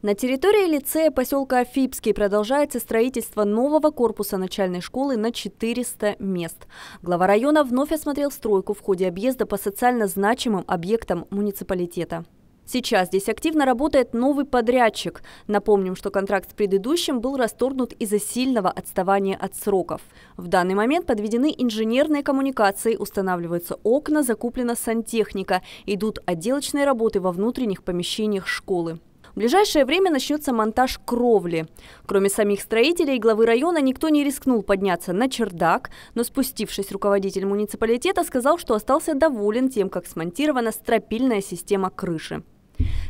На территории лицея поселка Афипский продолжается строительство нового корпуса начальной школы на 400 мест. Глава района вновь осмотрел стройку в ходе объезда по социально значимым объектам муниципалитета. Сейчас здесь активно работает новый подрядчик. Напомним, что контракт с предыдущим был расторгнут из-за сильного отставания от сроков. В данный момент подведены инженерные коммуникации, устанавливаются окна, закуплена сантехника, идут отделочные работы во внутренних помещениях школы ближайшее время начнется монтаж кровли. Кроме самих строителей и главы района никто не рискнул подняться на чердак, но спустившись, руководитель муниципалитета сказал, что остался доволен тем, как смонтирована стропильная система крыши.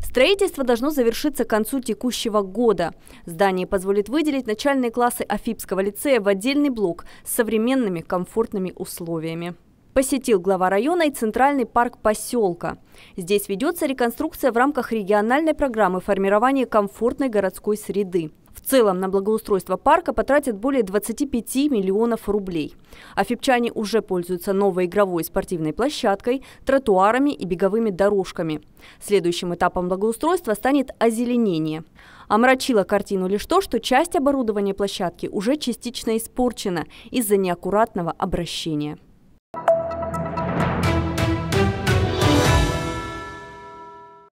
Строительство должно завершиться к концу текущего года. Здание позволит выделить начальные классы Афибского лицея в отдельный блок с современными комфортными условиями посетил глава района и Центральный парк поселка. Здесь ведется реконструкция в рамках региональной программы формирования комфортной городской среды. В целом на благоустройство парка потратят более 25 миллионов рублей. А фипчане уже пользуются новой игровой спортивной площадкой, тротуарами и беговыми дорожками. Следующим этапом благоустройства станет озеленение. Омрачило картину лишь то, что часть оборудования площадки уже частично испорчена из-за неаккуратного обращения.